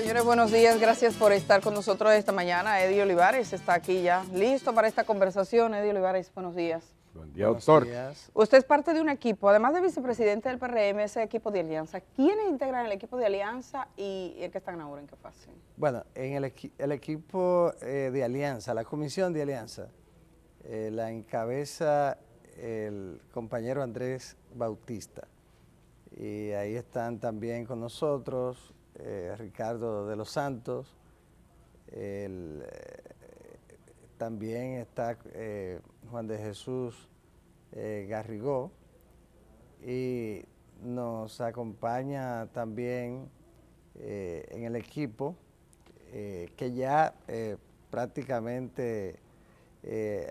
Señores, buenos días. Gracias por estar con nosotros esta mañana. Eddie Olivares está aquí ya, listo para esta conversación. Eddie Olivares, buenos días. Buen día, doctor. Usted es parte de un equipo, además de vicepresidente del PRM, ese equipo de alianza. ¿Quiénes integran el equipo de alianza y el que están ahora en qué fase? Bueno, en el, equipo eh, de alianza, la comisión de alianza, eh, la encabeza el compañero Andrés Bautista. Y ahí están también con nosotros eh, Ricardo de los Santos, eh, también está eh, Juan de Jesús Garrigó y nos acompaña también en el equipo que ya prácticamente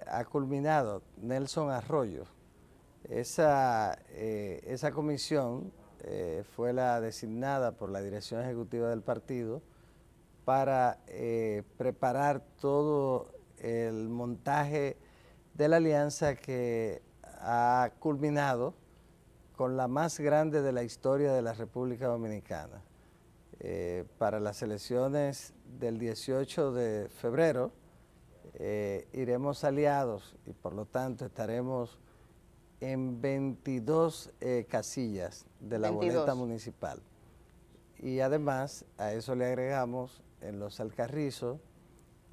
ha culminado Nelson Arroyo. Esa, esa comisión eh, fue la designada por la dirección ejecutiva del partido para eh, preparar todo el montaje de la alianza que ha culminado con la más grande de la historia de la República Dominicana. Eh, para las elecciones del 18 de febrero iremos aliados y por lo tanto estaremos en 22 eh, casillas de la boleta municipal. Y además a eso le agregamos en los alcarrizos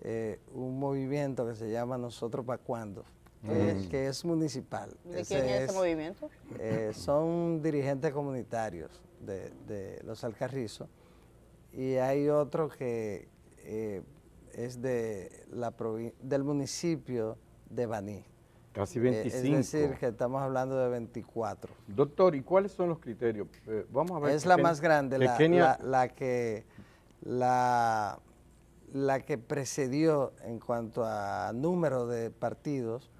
eh, un movimiento que se llama Nosotros para cuando, mm. que, es municipal. ¿De quién es ese este movimiento? Eh, son dirigentes comunitarios de, los alcarrizos y hay otro que es de la del municipio de Baní. Casi 25. Eh, es decir, que estamos hablando de 24. Doctor, ¿y cuáles son los criterios? Eh, vamos a ver. Es la más grande, la, que la que precedió en cuanto a número de partidos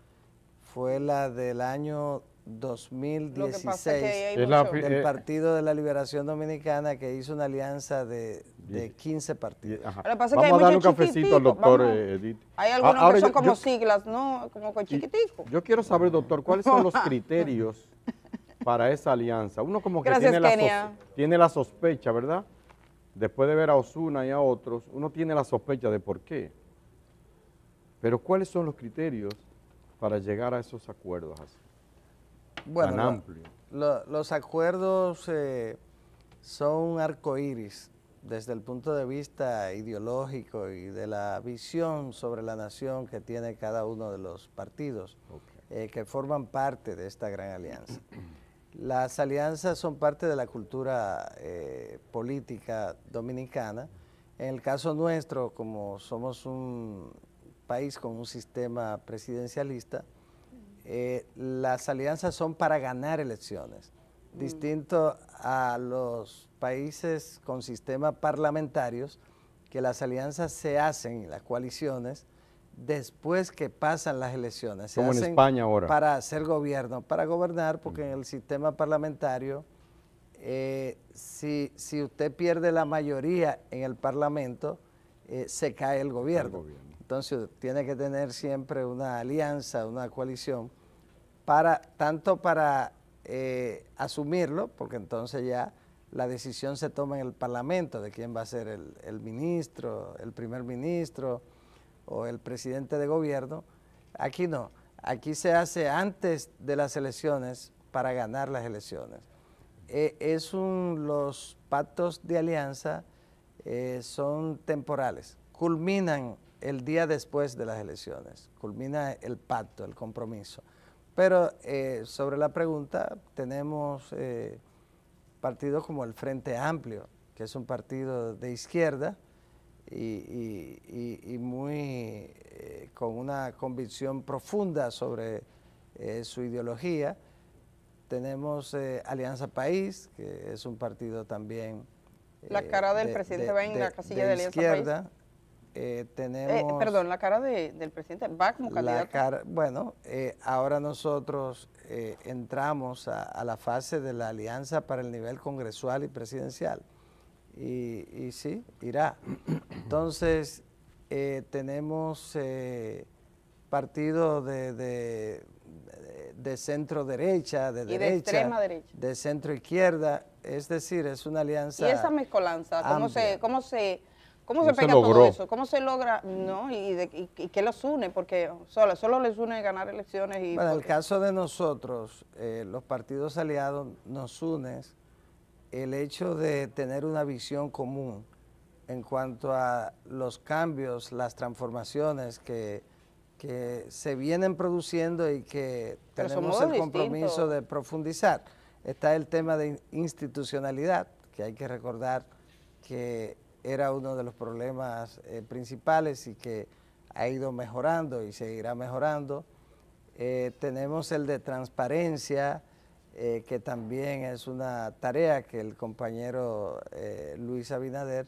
fue la del año 2016 es eh, Partido de la Liberación Dominicana que hizo una alianza de, 15 partidos. Vamos a darle un cafecito al doctor eh, Edith. Hay ah, algunos que son como siglas, ¿no? Como con chiquitico. Yo quiero saber, doctor, ¿cuáles son los criterios para esa alianza? Uno como que tiene, la tiene la sospecha, ¿verdad? Después de ver a Osuna y a otros, uno tiene la sospecha de por qué. Pero ¿cuáles son los criterios para llegar a esos acuerdos así? bueno, los acuerdos un eh, son arcoíris desde el punto de vista ideológico y de la visión sobre la nación que tiene cada uno de los partidos eh, que forman parte de esta gran alianza. Las alianzas son parte de la cultura eh, política dominicana. En el caso nuestro, como somos un país con un sistema presidencialista, eh, las alianzas son para ganar elecciones, mm. distinto a los países con sistemas parlamentarios, que las alianzas se hacen, las coaliciones, después que pasan las elecciones. Como en España ahora. Para hacer gobierno, para gobernar, porque mm. en el sistema parlamentario, eh, si, si, usted pierde la mayoría en el Parlamento, eh, se cae el gobierno. Entonces, tiene que tener siempre una alianza, una coalición, para, tanto para eh, asumirlo, porque entonces ya la decisión se toma en el Parlamento de quién va a ser el, ministro, el primer ministro o el presidente de gobierno. Aquí no, aquí se hace antes de las elecciones para ganar las elecciones. E, es los pactos de alianza eh, son temporales, culminan el día después de las elecciones, culmina el pacto, el compromiso. Pero eh, sobre la pregunta, tenemos eh, partidos como el Frente Amplio, que es un partido de izquierda y, muy eh, con una convicción profunda sobre su ideología. Tenemos Alianza País, que es un partido también... La cara del presidente va en la casilla de, izquierda. Eh, eh, eh, tenemos... perdón, la cara del presidente va como bueno, ahora nosotros entramos a, la fase de la alianza para el nivel congresual y presidencial. Y, sí, irá. Entonces, tenemos partido de, centro derecha, de derecha, de extrema derecha, de centro izquierda, es decir, es una alianza. Y esa mezcolanza, ¿cómo se, cómo se ¿Cómo se, pega todo eso? ¿Cómo se logra? ¿No? ¿Y, de, qué los une? Porque solo, solo les une ganar elecciones. Y bueno, en el caso de nosotros, eh, los partidos aliados nos une el hecho de tener una visión común en cuanto a los cambios, las transformaciones que, se vienen produciendo y que tenemos el compromiso de profundizar. Está el tema de institucionalidad, que hay que recordar que era uno de los problemas eh, principales y que ha ido mejorando y seguirá mejorando. Eh, tenemos el de transparencia, eh, que también es una tarea que el compañero Luis Abinader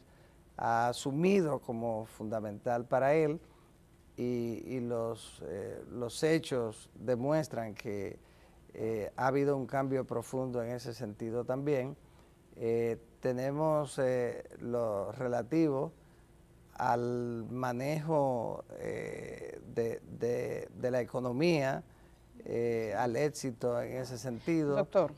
ha asumido como fundamental para él y, los, los hechos demuestran que ha habido un cambio profundo en ese sentido también tenemos eh, lo relativo al manejo eh, de, la economía, eh, al éxito en ese sentido. Doctor.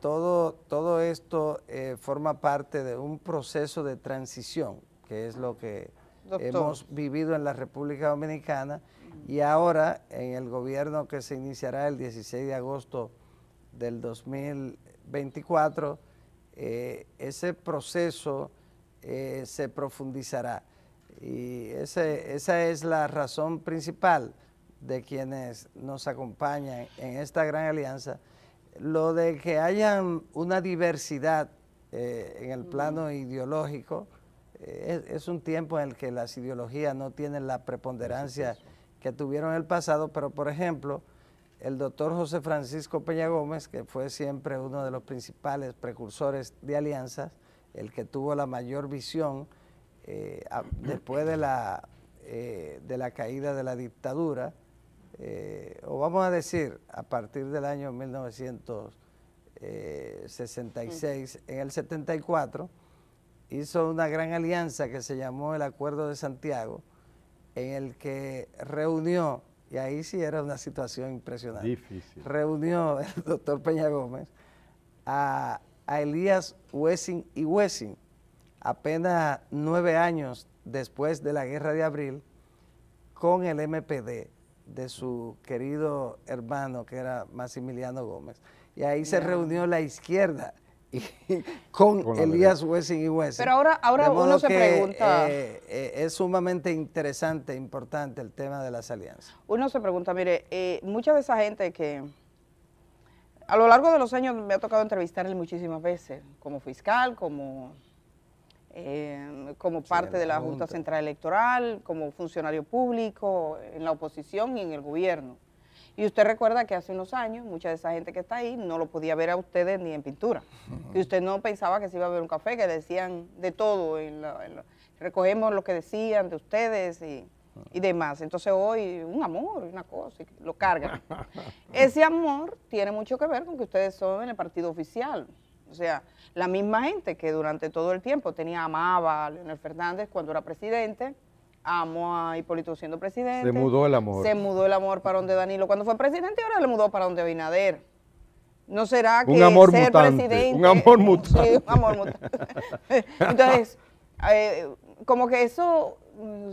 todo, todo esto forma parte de un proceso de transición, que es lo que hemos vivido en la República Dominicana y ahora en el gobierno que se iniciará el 16 de agosto del 2024 eh, ese proceso eh, se profundizará. Y esa es la razón principal de quienes nos acompañan en esta gran alianza. Lo de que haya una diversidad eh, en el plano ideológico, es, un tiempo en el que las ideologías no tienen la preponderancia que tuvieron en el pasado, pero por ejemplo, el doctor José Francisco Peña Gómez, que fue siempre uno de los principales precursores de alianzas, el que tuvo la mayor visión eh, después de la, eh, de la caída de la dictadura, eh, o vamos a decir, a partir del año 1966, en el 74, hizo una gran alianza que se llamó el Acuerdo de Santiago, en el que reunió y ahí sí era una situación impresionante. Difícil. Reunió el doctor Peña Gómez a, Elías Wessing y Wessing, apenas nueve años después de la guerra de abril, con el MPD de su querido hermano, que era Maximiliano Gómez. Y ahí se reunió la izquierda con, Elías Wessing y Wessing. Pero ahora, ahora uno se pregunta. Eh, eh, es sumamente interesante, importante el tema de las alianzas. Uno se pregunta, mire, eh, mucha de esa gente que a lo largo de los años me ha tocado entrevistarle muchísimas veces, como fiscal, como, eh, como parte de la Junta Central Electoral, como funcionario público, en la oposición y en el gobierno y usted recuerda que hace unos años mucha de esa gente que está ahí no lo podía ver a ustedes ni en pintura. Y usted no pensaba que se iba a ver un café, que decían de todo. recogemos lo que decían de ustedes y, demás. Entonces hoy un amor, una cosa, lo cargan. Ese amor tiene mucho que ver con que ustedes son en el partido oficial. O sea, la misma gente que durante todo el tiempo tenía amaba a Leonel Fernández cuando era presidente, amo a Hipólito siendo presidente. Se mudó el amor. Se mudó el amor para donde Danilo cuando fue presidente y ahora le mudó para donde Abinader ¿No será que un amor Un amor mutante. Sí, un amor mutuo Entonces, eh, como que eso,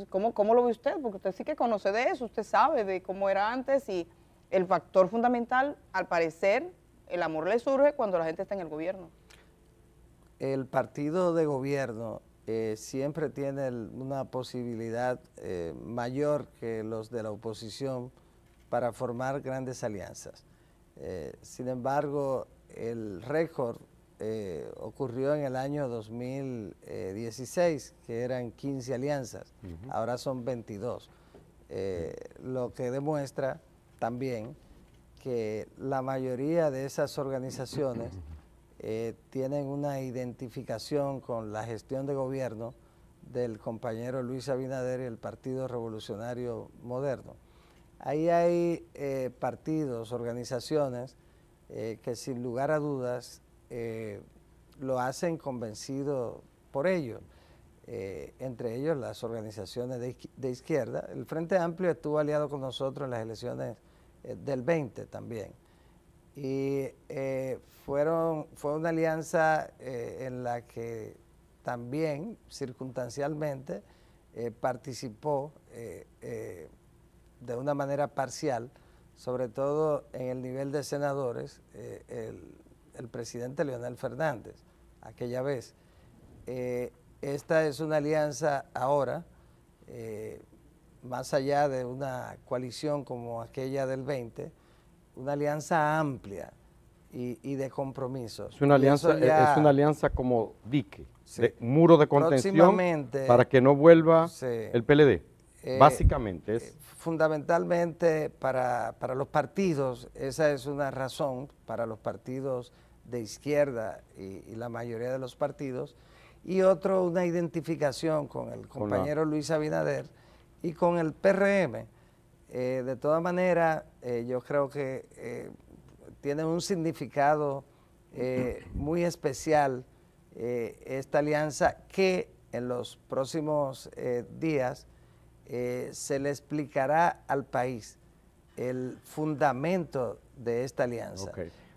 ¿cómo, ¿cómo lo ve usted? Porque usted sí que conoce de eso, usted sabe de cómo era antes y el factor fundamental, al parecer, el amor le surge cuando la gente está en el gobierno. El partido de gobierno eh, siempre tiene una posibilidad eh, mayor que los de la oposición para formar grandes alianzas. Eh, sin embargo, el récord ocurrió en el año 2016, que eran 15 alianzas, ahora son 22, lo que demuestra también que la mayoría de esas organizaciones Eh, tienen una identificación con la gestión de gobierno del compañero Luis Abinader y el Partido Revolucionario Moderno. Ahí hay eh, partidos, organizaciones eh, que sin lugar a dudas lo hacen convencido por ello. entre ellos las organizaciones de, de, izquierda. El Frente Amplio estuvo aliado con nosotros en las elecciones del 20 también. Y eh, fueron, fue una alianza eh, en la que también, circunstancialmente, eh, participó de una manera parcial, sobre todo en el nivel de senadores, el, el, presidente Leonel Fernández, aquella vez. esta es una alianza ahora, más allá de una coalición como aquella del 20, una alianza amplia y, de compromiso. Es una alianza, eh, es una alianza como dique, muro de contención para que no vuelva el PLD. Eh, Básicamente es. Eh, fundamentalmente para, los partidos, esa es una razón para los partidos de izquierda y, la mayoría de los partidos, y otro una identificación con el compañero Luis Abinader y con el PRM, eh, de todas maneras, eh, yo creo que eh, tiene un significado muy especial esta alianza que en los próximos días se le explicará al país el fundamento de esta alianza.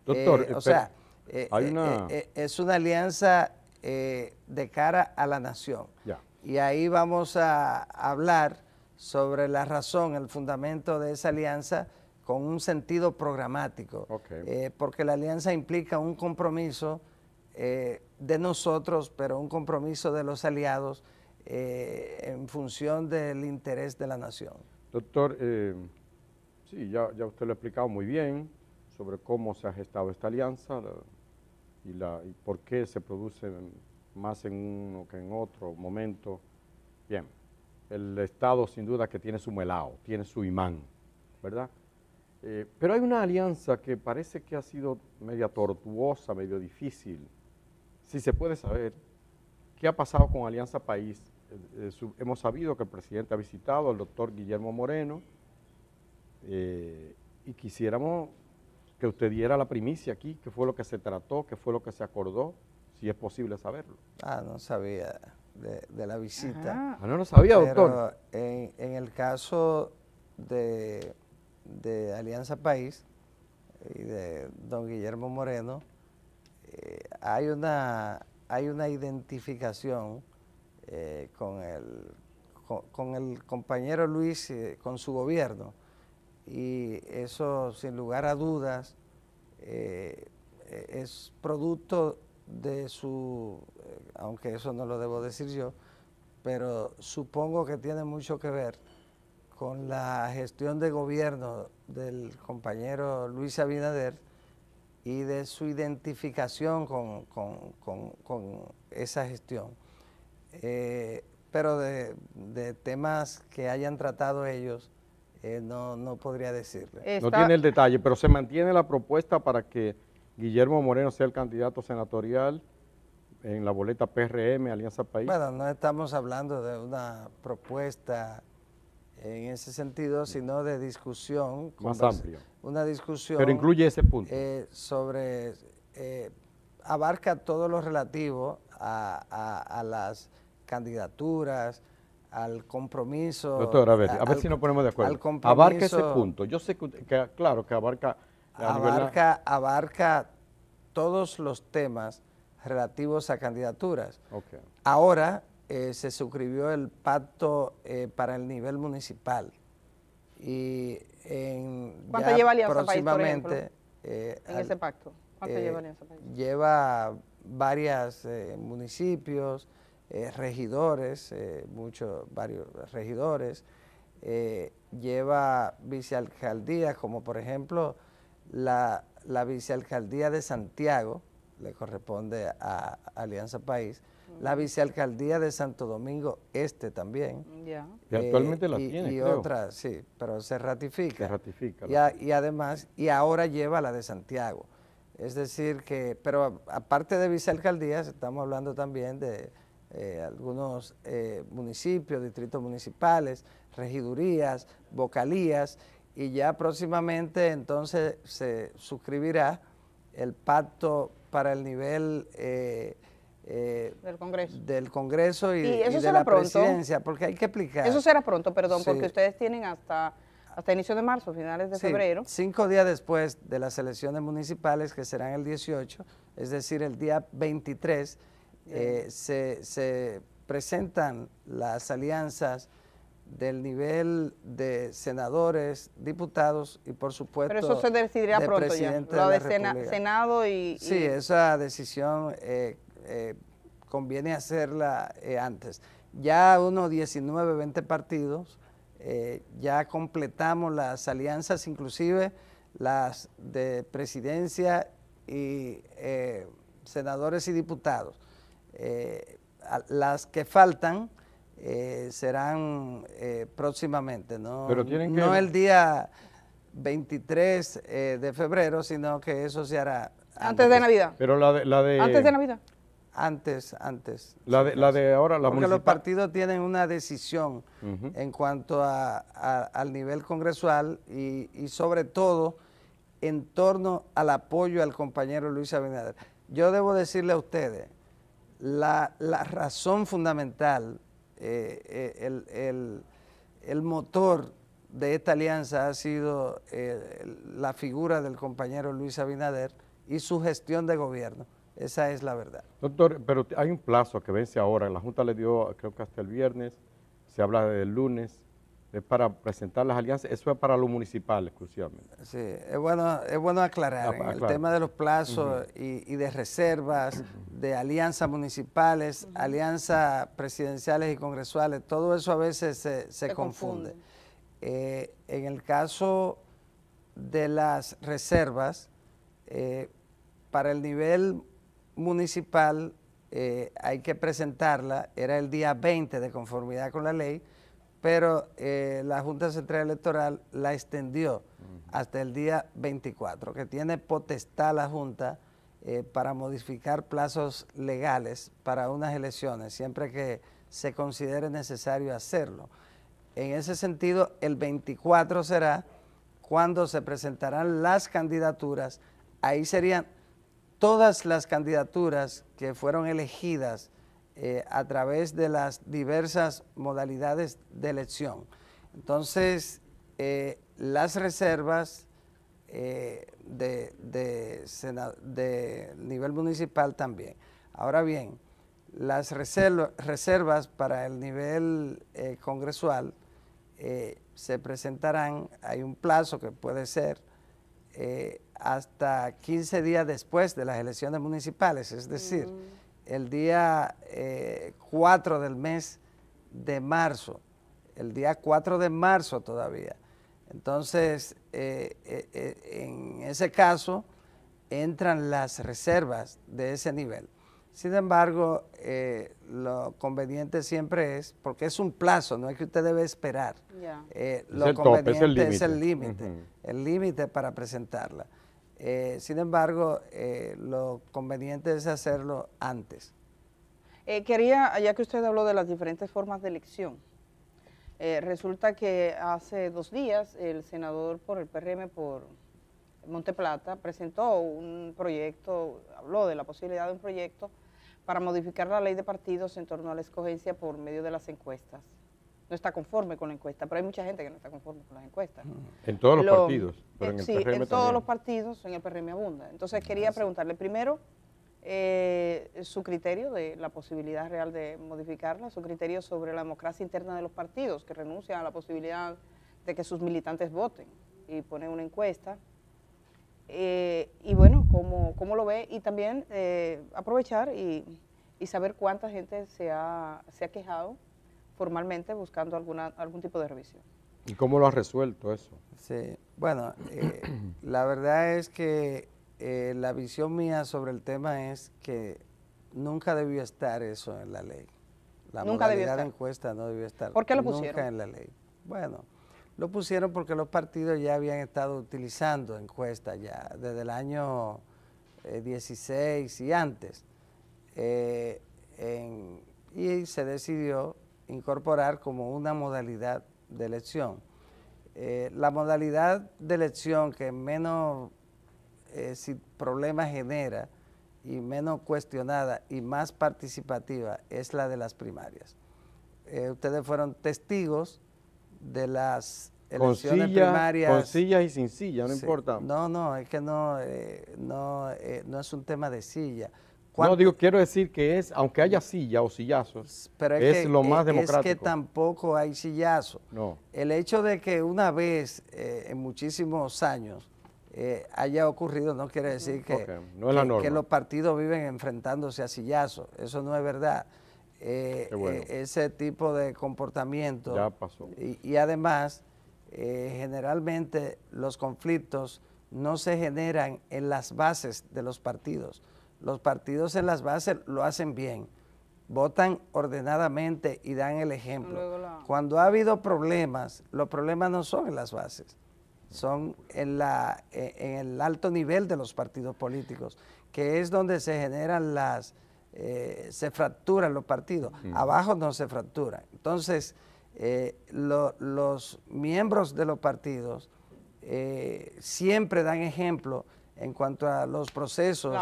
Doctor, o sea, es una alianza de cara a la nación. Y ahí vamos a hablar sobre la razón, el fundamento de esa alianza con un sentido programático, eh, porque la alianza implica un compromiso eh, de nosotros, pero un compromiso de los aliados eh, en función del interés de la nación. Doctor, sí, ya, usted lo ha explicado muy bien sobre cómo se ha gestado esta alianza y, la, y por qué se produce más en uno que en otro momento. Bien el Estado sin duda que tiene su melao, tiene su imán, ¿verdad? Eh, pero hay una alianza que parece que ha sido media tortuosa, medio difícil. Si se puede saber, ¿qué ha pasado con Alianza País? Eh, eh, hemos sabido que el presidente ha visitado al doctor Guillermo Moreno y quisiéramos que usted diera la primicia aquí, qué fue lo que se trató, qué fue lo que se acordó, si es posible saberlo. Ah, no sabía de, la visita. Ah, doctor. En, el caso de, de, Alianza País y de don Guillermo Moreno, eh, hay, una, hay una identificación eh, con, el, con, el compañero Luis, eh, con su gobierno. Y eso, sin lugar a dudas, es producto de su, eh, aunque eso no lo debo decir yo, pero supongo que tiene mucho que ver con la gestión de gobierno del compañero Luis Abinader y de su identificación con, esa gestión. Eh, pero de, temas que hayan tratado ellos, eh, no, podría decirle. no tiene el detalle, pero se mantiene la propuesta para que Guillermo Moreno sea el candidato senatorial en la boleta PRM, Alianza País. Bueno, no estamos hablando de una propuesta en ese sentido, sino de discusión. Más amplia. Una discusión. Pero incluye ese punto. Eh, sobre, eh, abarca todo lo relativo a, las candidaturas, al compromiso. Doctor, a ver, a, ver si nos ponemos de acuerdo. Abarca ese punto. Yo sé que, claro, que abarca Abarca, abarca todos los temas relativos a candidaturas. Ahora eh, se suscribió el pacto eh, para el nivel municipal y en ¿Cuánto lleva País, eh, en ese pacto? ¿Cuánto lleva Lleva varios municipios, regidores, muchos, varios regidores, lleva vicealcaldías como por ejemplo la, la vicealcaldía de Santiago, le corresponde a Alianza País, mm. la vicealcaldía de Santo Domingo Este también. y actualmente la eh, tiene, otra, sí, pero se ratifica. Se ratifica. Y, además, y ahora lleva la de Santiago. Es decir que, pero aparte de vicealcaldías, estamos hablando también de eh, algunos eh, municipios, distritos municipales, regidurías, vocalías, y ya próximamente entonces se suscribirá el pacto para el nivel eh, eh, del Congreso, del Congreso y, de la presidencia, porque hay que explicar. Eso será pronto, perdón, porque ustedes tienen hasta hasta inicio de marzo, finales de febrero. Cinco días después de las elecciones municipales, que serán el 18, es decir, el día 23, eh, se, se presentan las alianzas del nivel de senadores, diputados y por supuesto... Pero eso se decidirá de lo de, Senado y, Sí, esa decisión eh, eh, conviene hacerla eh, antes. Ya unos 19, 20 partidos, ya completamos las alianzas, inclusive las de presidencia y senadores y diputados. las que faltan eh, serán eh, próximamente, no, no el día 23 eh, de febrero, sino que eso se hará antes, de Navidad. Pero la de, la de, antes de Navidad. Antes, antes. La de, la de ahora, la Porque los partidos tienen una decisión en cuanto al nivel congresual y, sobre todo en torno al apoyo al compañero Luis Abinader. Yo debo decirle a ustedes, la, la razón fundamental eh, el, el, el, motor de esta alianza ha sido eh, la figura del compañero Luis Abinader y su gestión de gobierno. Esa es la verdad. Doctor, pero hay un plazo que vence ahora. La Junta le dio, creo que hasta el viernes, se habla del lunes es para presentar las alianzas, eso es para los municipales exclusivamente. Sí, es bueno, es bueno aclarar, ah, pues, el tema de los plazos y, de reservas, de alianzas municipales, alianzas presidenciales y congresuales, todo eso a veces se, confunde. Eh, en el caso de las reservas, eh, para el nivel municipal eh, hay que presentarla, era el día 20 de conformidad con la ley, pero eh, la Junta Central Electoral la extendió hasta el día 24, que tiene potestad la Junta eh, para modificar plazos legales para unas elecciones, siempre que se considere necesario hacerlo. En ese sentido, el 24 será cuando se presentarán las candidaturas. Ahí serían todas las candidaturas que fueron elegidas eh, a través de las diversas modalidades de elección. Entonces, eh, las reservas eh, de, de, nivel municipal también. Ahora bien, las reservas para el nivel congresual se presentarán, hay un plazo que puede ser hasta 15 días después de las elecciones municipales, es decir, mm el día eh, 4 del mes de marzo, el día 4 de marzo todavía. Entonces, eh, eh, eh, en ese caso, entran las reservas de ese nivel. Sin embargo, lo conveniente siempre es, porque es un plazo, no es que usted debe esperar. lo conveniente es el límite. El límite para presentarla. Eh, sin embargo, eh, lo conveniente es hacerlo antes. Eh, quería, ya que usted habló de las diferentes formas de elección, resulta que hace dos días el senador por el PRM, por Monteplata, presentó un proyecto, habló de la posibilidad de un proyecto para modificar la ley de partidos en torno a la escogencia por medio de las encuestas no está conforme con la encuesta, pero hay mucha gente que no está conforme con las encuestas. En todos los partidos, eh, sí, en todos los partidos, en el PRM abunda. Entonces quería preguntarle primero eh, su criterio de la posibilidad real de modificarla, su criterio sobre la democracia interna de los partidos, que renuncia a la posibilidad de que sus militantes voten y pone una encuesta. Eh, y bueno, cómo, cómo, lo ve y también aprovechar y, y, saber cuánta gente se ha, se ha quejado formalmente buscando alguna, algún tipo de revisión. ¿Y cómo lo ha resuelto eso? Sí, bueno, eh, la verdad es que eh, la visión mía sobre el tema es que nunca debió estar eso en la ley. La nunca modalidad de encuesta no debió estar. ¿Por qué lo pusieron? Nunca en la ley. Bueno, lo pusieron porque los partidos ya habían estado utilizando encuestas ya desde el año 16 eh, y antes. y se decidió incorporar como una modalidad de elección. Eh, la modalidad de elección que menos eh, problema genera y menos cuestionada y más participativa es la de las primarias. Eh, ustedes fueron testigos de las elecciones primarias. Con sillas y sin silla, no importa. No, no, es que no, eh, no, no es un tema de silla no, digo, quiero decir que es, aunque haya silla o sillazos, Pero es, lo más democrático. Es que e, tampoco hay sillazo. No. El hecho de que una vez eh, en muchísimos años eh, haya ocurrido no quiere decir que, que, los partidos viven enfrentándose a sillazos. Eso no es verdad. Eh, ese tipo de comportamiento. y además, generalmente los conflictos no se generan en las bases de los partidos los partidos en las bases lo hacen bien, votan ordenadamente y dan el ejemplo. Cuando ha habido problemas, los problemas no son en las bases, son en, e, en el alto nivel de los partidos políticos, que es donde se generan las, eh, se fracturan los partidos. Abajo no se fracturan. Entonces, eh, los miembros de los partidos eh, siempre dan ejemplo en cuanto a los procesos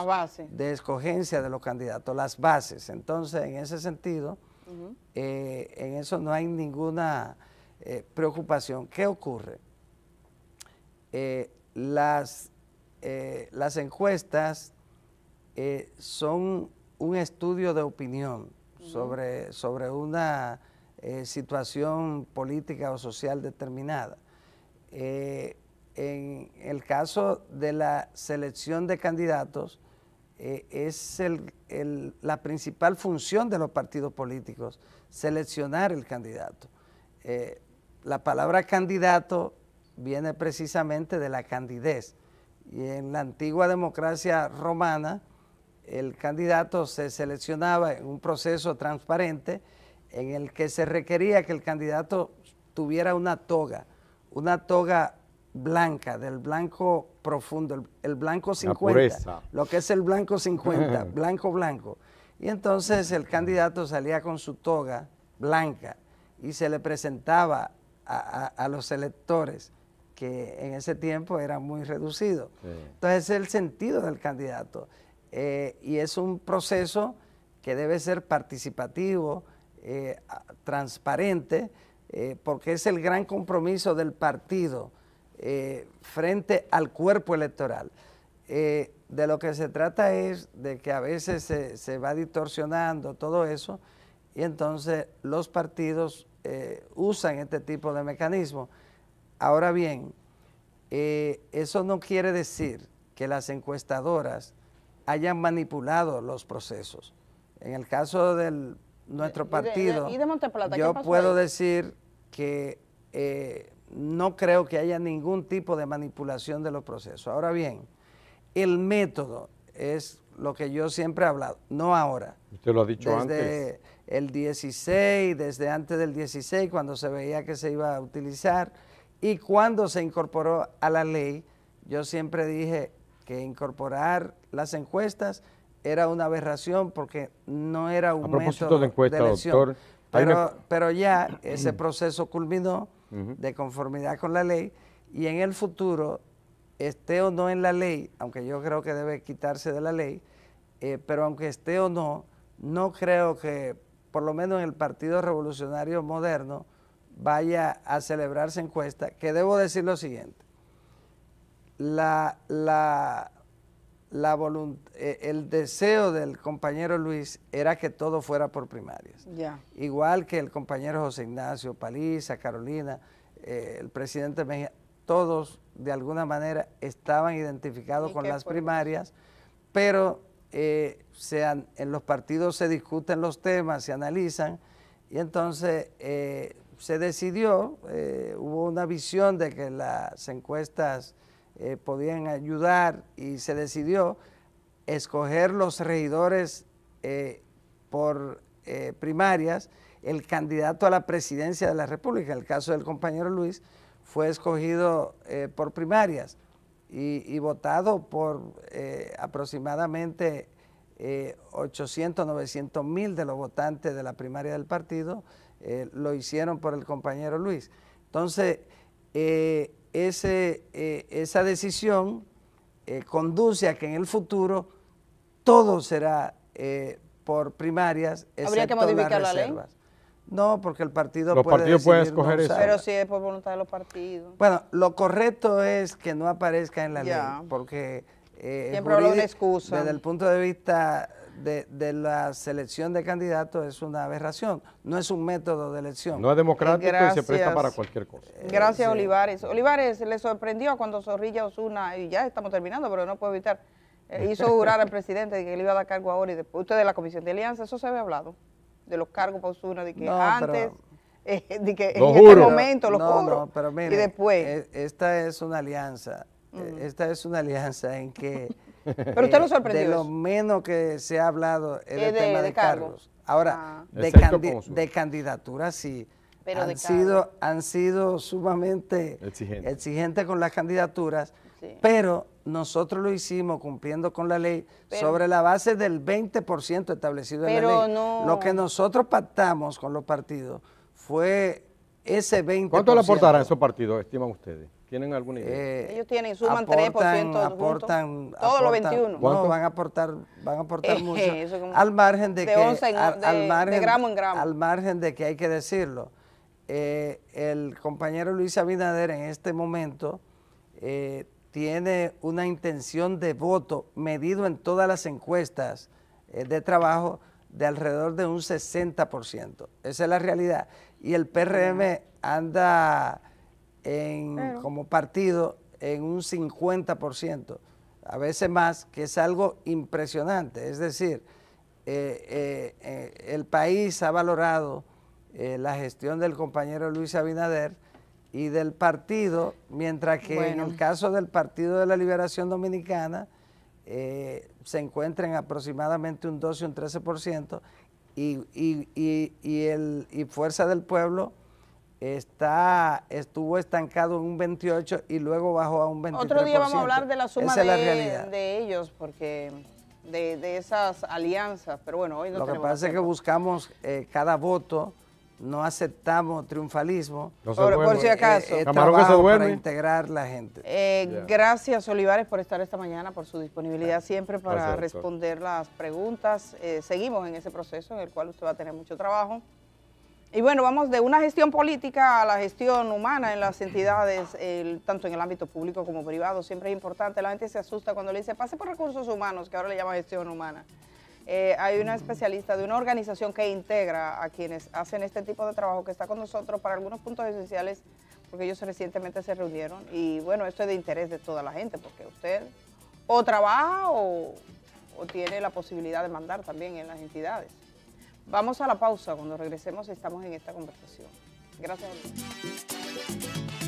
de escogencia de los candidatos, las bases. Entonces, en ese sentido, eh, en eso no hay ninguna eh, preocupación. ¿Qué ocurre? Eh, las, las encuestas son un estudio de opinión sobre, sobre una situación política o social determinada en el caso de la selección de candidatos, eh, es la principal función de los partidos políticos, seleccionar el candidato. Eh, la palabra candidato viene precisamente de la candidez. Y en la antigua democracia romana, el candidato se seleccionaba en un proceso transparente en el que se requería que el candidato tuviera una toga, una toga blanca, del blanco profundo, el, blanco 50, lo que es el blanco 50, blanco, blanco. Y entonces el candidato salía con su toga blanca y se le presentaba a, los electores, que en ese tiempo era muy reducido. Entonces es el sentido del candidato. Eh, y es un proceso que debe ser participativo, eh, transparente, eh, porque es el gran compromiso del partido eh, frente al cuerpo electoral. Eh, de lo que se trata es de que a veces se, va distorsionando todo eso y entonces los partidos eh, usan este tipo de mecanismo, Ahora bien, eso no quiere decir que las encuestadoras hayan manipulado los procesos. En el caso de nuestro partido, yo puedo decir que no creo que haya ningún tipo de manipulación de los procesos. Ahora bien, el método es lo que yo siempre he hablado, no ahora. Usted lo ha dicho desde el 16, desde antes del 16, cuando se veía que se iba a utilizar, y cuando se incorporó a la ley, yo siempre dije que incorporar las encuestas era una aberración porque no era un método de, encuesta, Doctor, pero ya ese proceso culminó de conformidad con la ley y en el futuro, esté o no en la ley, aunque yo creo que debe quitarse de la ley, eh, pero aunque esté o no, no creo que, por lo menos en el Partido Revolucionario Moderno, vaya a celebrarse encuesta, que debo decir lo siguiente. La, la, eh, el deseo del compañero Luis era que todo fuera por primarias. Igual que el compañero José Ignacio, Paliza, Carolina, eh, el presidente Mejía, todos de alguna manera estaban identificados con las primarias, pero eh, sean, en los partidos se discuten los temas, se analizan, y entonces se decidió, hubo una visión de que las encuestas eh, podían ayudar y se decidió escoger los regidores eh, por eh, primarias, el candidato a la presidencia de la República, el caso del compañero Luis, fue escogido por primarias y, votado por aproximadamente 800, 900 mil de los votantes de la primaria del partido, lo hicieron por el compañero Luis. Entonces, eh, ese, eh, esa decisión eh, conduce a que en el futuro todo será eh, por primarias, excepto ¿Habría que modificar las reservas. La ley? No, porque el partido puede partidos escoger no eso. Pero si es por voluntad de los partidos. Bueno, lo correcto es que no aparezca en la ley, porque eh, excusa. desde el punto de vista de, la selección de candidatos es una aberración, no es un método de elección. No es democrático y se presta para cualquier cosa. Eh, Gracias, Olivares. Olivares, ¿le sorprendió cuando Zorrilla Osuna, y ya estamos terminando, pero no puedo evitar, eh, hizo jurar al presidente de que le iba a dar cargo ahora y después, usted de la Comisión de Alianza, eso se había hablado, de los cargos para Osuna, de que antes... Eh, de que en este momento lo no, y después. E, esta es una alianza, esta es una alianza en que Pero usted lo De lo menos que se ha hablado es eh, del tema de, cargos. Ahora, ah. de, candidaturas sí. han, sido, han sido sumamente exigentes con las candidaturas, pero nosotros lo hicimos cumpliendo con la ley sobre la base del 20% establecido en la ley. Lo que nosotros pactamos con los partidos fue ese 20%. ¿Cuánto le aportarán esos partidos, estiman ustedes? ¿Tienen alguna idea? Eh, Ellos tienen, suman 3% todos los 21. ¿Cuánto? van a aportar, van a aportar mucho. al margen de, que... al, margen, de gramo en gramo. Al margen de que hay que decirlo. Eh, el compañero Luis Abinader en este momento eh, tiene una intención de voto medido en todas las encuestas de trabajo de alrededor de un 60%. Esa es la realidad. Y el PRM anda como partido en un 50%, a veces más, que es algo impresionante. Es decir, eh, eh, eh, el país ha valorado la gestión del compañero Luis Abinader y del partido, mientras que en el caso del Partido de la Liberación Dominicana se encuentra en aproximadamente un 12 un 13%, y, y, y, el, y Fuerza del Pueblo está, estuvo estancado en un 28 y luego bajó a un 23%. Otro día vamos a hablar de la suma de, de, ellos, porque de, esas alianzas, pero bueno, hoy no Lo que pasa es que buscamos eh, cada voto, no aceptamos triunfalismo. por, si acaso. Eh, eh, para integrar la gente. Gracias, Olivares, por estar esta mañana, por su disponibilidad siempre para responder las preguntas. seguimos en ese proceso en el cual usted va a tener mucho trabajo. Y bueno, vamos de una gestión política a la gestión humana en las entidades, tanto en el ámbito público como privado, siempre es importante. La gente se asusta cuando le dice, pase por recursos humanos, que ahora le llama gestión humana. Eh, hay una especialista de una organización que integra a quienes hacen este tipo de trabajo que está con nosotros para algunos puntos esenciales, porque ellos recientemente se reunieron. Y bueno, esto es de interés de toda la gente, porque usted o trabaja o tiene la posibilidad de mandar también en las entidades. Vamos a la pausa. Cuando regresemos estamos en esta conversación. Gracias. a